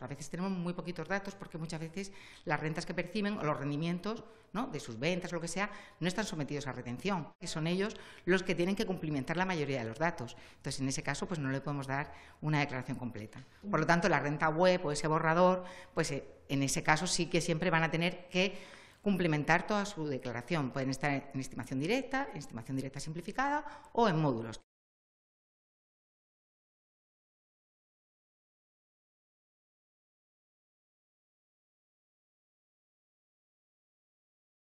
A veces tenemos muy poquitos datos porque muchas veces las rentas que perciben o los rendimientos ¿no? de sus ventas o lo que sea no están sometidos a retención, que son ellos los que tienen que cumplimentar la mayoría de los datos. Entonces, en ese caso, pues no le podemos dar una declaración completa. Por lo tanto, la renta web o ese borrador, pues eh, en ese caso sí que siempre van a tener que cumplimentar toda su declaración. Pueden estar en estimación directa, en estimación directa simplificada o en módulos.